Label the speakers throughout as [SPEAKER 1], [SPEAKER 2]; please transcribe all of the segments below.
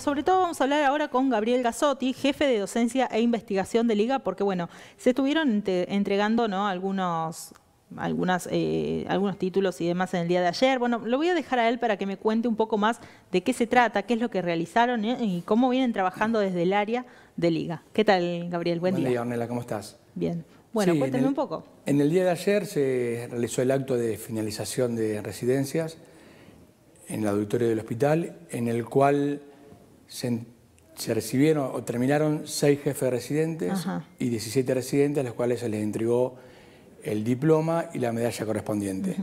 [SPEAKER 1] Sobre todo vamos a hablar ahora con Gabriel Gasotti, jefe de docencia e investigación de Liga, porque bueno, se estuvieron entregando algunos, algunas, eh, algunos títulos y demás en el día de ayer. Bueno, lo voy a dejar a él para que me cuente un poco más de qué se trata, qué es lo que realizaron ¿eh? y cómo vienen trabajando desde el área de Liga. ¿Qué tal, Gabriel? Buen, Buen día. Ornella,
[SPEAKER 2] ¿cómo estás? Bien. Bueno, un poco. En el día de ayer se realizó el acto de finalización de residencias en la auditoria del hospital, en el cual se, recibieron o terminaron seis jefes residentes y 17 residentes, a los cuales se les entregó el diploma y la medalla correspondiente.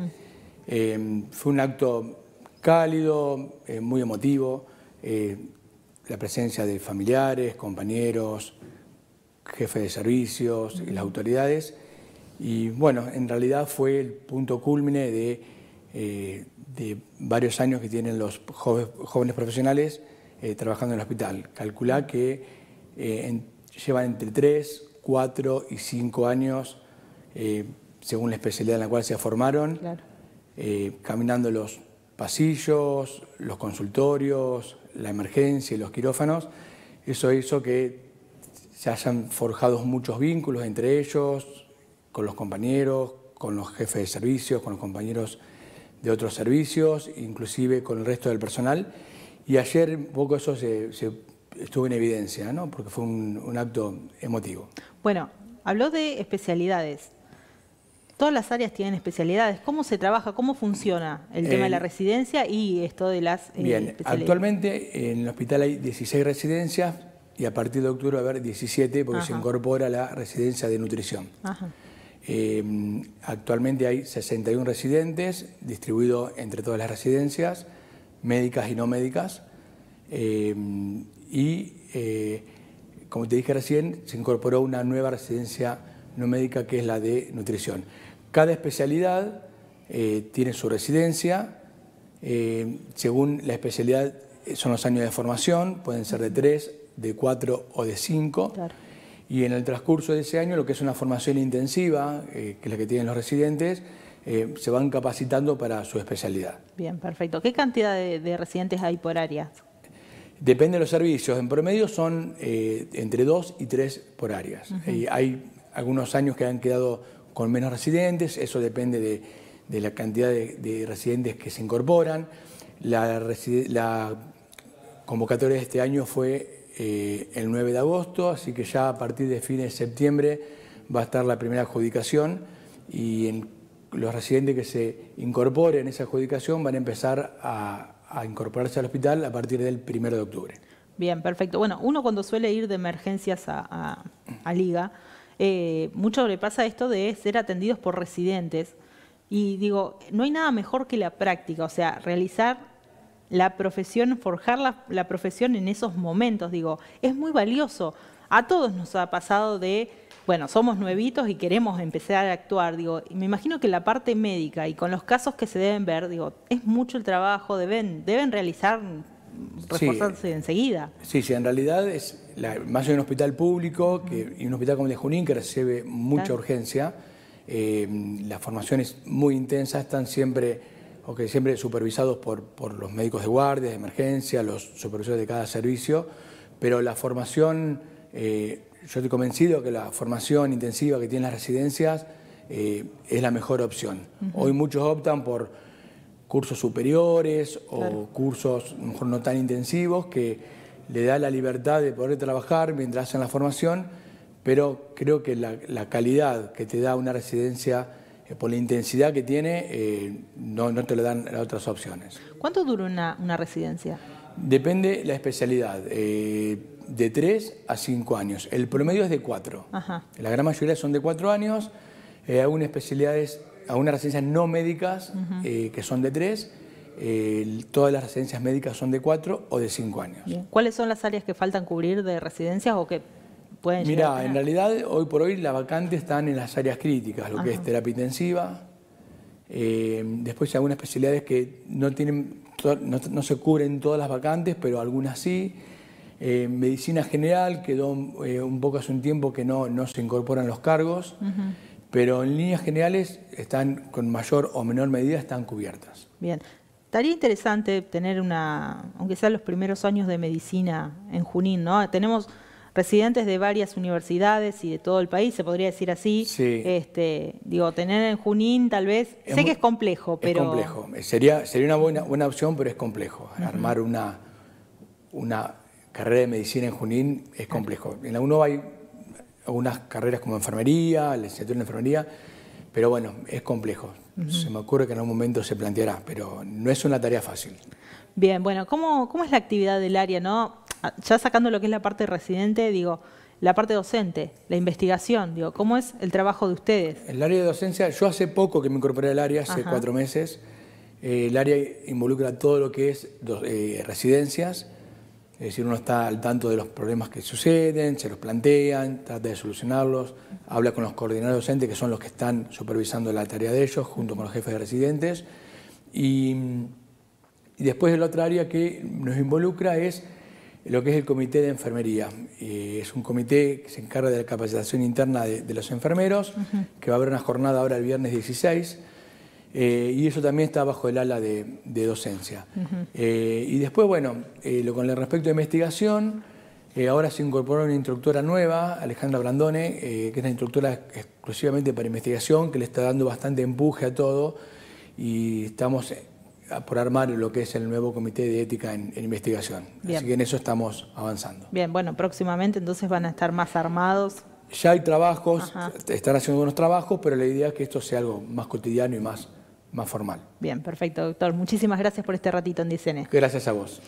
[SPEAKER 2] Eh, fue un acto cálido, eh, muy emotivo, eh, la presencia de familiares, compañeros, jefes de servicios y las autoridades. Y bueno, en realidad fue el punto cúlmine de, varios años que tienen los jóvenes profesionales eh, trabajando en el hospital. Calcula que eh, llevan entre 3, 4 y 5 años, eh, según la especialidad en la cual se formaron, caminando los pasillos, los consultorios, la emergencia y los quirófanos. Eso hizo que se hayan forjado muchos vínculos entre ellos, con los compañeros, con los jefes de servicios, con los compañeros de otros servicios, inclusive con el resto del personal. Y ayer un poco eso se, estuvo en evidencia, ¿no? porque fue un, acto emotivo.
[SPEAKER 1] Bueno, habló de especialidades. Todas las áreas tienen especialidades. ¿Cómo se trabaja? ¿Cómo funciona el tema de la eh, residencia y esto de las eh, Bien,
[SPEAKER 2] actualmente en el hospital hay 16 residencias y a partir de octubre va a haber 17 porque se incorpora la residencia de nutrición. Em, actualmente hay 61 residentes distribuidos entre todas las residencias médicas y no médicas. Eh, y, eh, como te dije recién, se incorporó una nueva residencia no médica que es la de nutrición. Cada especialidad eh, tiene su residencia. según la especialidad son los años de formación, pueden ser de tres, de cuatro o de cinco. Y en el transcurso de ese año, lo que es una formación intensiva, que es la que tienen los residentes, eh, se van capacitando para su especialidad.
[SPEAKER 1] Bien, perfecto. ¿Qué cantidad de, residentes hay por área?
[SPEAKER 2] Depende de los servicios. En promedio son eh, entre dos y tres por áreas. Eh, hay algunos años que han quedado con menos residentes, eso depende de, la cantidad de, residentes que se incorporan. La, convocatoria de este año fue el 9 de agosto, así que ya a partir de fines de septiembre va a estar la primera adjudicación y en los residentes que se incorporen en esa adjudicación van a empezar a, incorporarse al hospital a partir del 1 de octubre.
[SPEAKER 1] Bien, perfecto. Bueno, uno cuando suele ir de emergencias a, Liga, eh, mucho le pasa esto de ser atendidos por residentes. Y digo, no hay nada mejor que la práctica, o sea, realizar la profesión, forjar la profesión en esos momentos, digo, es muy valioso. A todos nos ha pasado de, bueno, somos nuevitos y queremos empezar a actuar. Digo, me imagino que la parte médica y con los casos que se deben ver, digo, es mucho el trabajo, deben, deben realizar, mm,
[SPEAKER 2] reforzarse enseguida. Sí, sí, en realidad es la, más de un hospital público que, y un hospital como el de Junín que recibe mucha urgencia. Eh, la formación es muy intensa, están siempre siempre supervisados por, por, los médicos de guardia, de emergencia, los supervisores de cada servicio, pero la formación eh, yo estoy convencido que la formación intensiva que tienen las residencias eh, es la mejor opción. Hoy muchos optan por cursos superiores o cursos mejor no tan intensivos que le da la libertad de poder trabajar mientras hacen la formación, pero creo que la, calidad que te da una residencia eh, por la intensidad que tiene no, te lo dan las otras opciones.
[SPEAKER 1] ¿Cuánto dura una, una residencia?
[SPEAKER 2] Depende la especialidad de 3 a 5 años. El promedio es de 4. La gran mayoría son de 4 años. ...hay eh, algunas especialidades, algunas residencias no médicas eh, que son de 3. todas las residencias médicas son de 4 o de 5 años.
[SPEAKER 1] ¿Cuáles son las áreas que faltan cubrir de residencias o que
[SPEAKER 2] pueden Mira, en realidad hoy por hoy las vacantes están en las áreas críticas, lo que es terapia intensiva. Eh, después hay algunas especialidades que no, tienen, no se cubren todas las vacantes, pero algunas sí. Eh, medicina general quedó eh, un poco hace un tiempo que no, no se incorporan los cargos, pero en líneas generales están con mayor o menor medida están cubiertas.
[SPEAKER 1] Bien. Estaría interesante tener una, aunque sean los primeros años de medicina en Junín, ¿no? Tenemos residentes de varias universidades y de todo el país, se podría decir así. Sí. Este, digo, tener en Junín tal vez, sé que es complejo, pero... Es complejo,
[SPEAKER 2] eh, sería, sería una buena, opción, pero es complejo, armar una, una carrera de medicina en Junín es complejo. En la UNO hay algunas carreras como enfermería, licenciatura en enfermería, pero bueno, es complejo. Se me ocurre que en algún momento se planteará, pero no es una tarea fácil.
[SPEAKER 1] Bien, bueno, ¿cómo, es la actividad del área? No? Ah, ya sacando lo que es la parte residente, digo, la parte docente, la investigación, digo, ¿cómo es el trabajo de ustedes?
[SPEAKER 2] El área de docencia, yo hace poco que me incorporé al área, hace cuatro meses. Eh, el área involucra todo lo que es eh, residencias, es decir, uno está al tanto de los problemas que suceden, se los plantean, trata de solucionarlos, habla con los coordinadores docentes, que son los que están supervisando la tarea de ellos, junto con los jefes de residentes. Y, después la otra área que nos involucra es lo que es el comité de enfermería. es un comité que se encarga de la capacitación interna de, los enfermeros, que va a haber una jornada ahora el viernes 16 eh, y eso también está bajo el ala de, docencia. Eh, y después, bueno, eh, lo, con el respecto a investigación, ahora se incorporó una instructora nueva, Alejandra Brandone, que es una instructora exclusivamente para investigación, que le está dando bastante empuje a todo y estamos por armar lo que es el nuevo comité de ética en, investigación. Así que en eso estamos avanzando.
[SPEAKER 1] Bien, bueno, próximamente entonces van a estar más armados
[SPEAKER 2] ya hay trabajos, están haciendo unos trabajos, pero la idea es que esto sea algo más cotidiano y más más formal.
[SPEAKER 1] Bien, perfecto, doctor. Muchísimas gracias por este ratito en DCN.
[SPEAKER 2] Gracias a vos.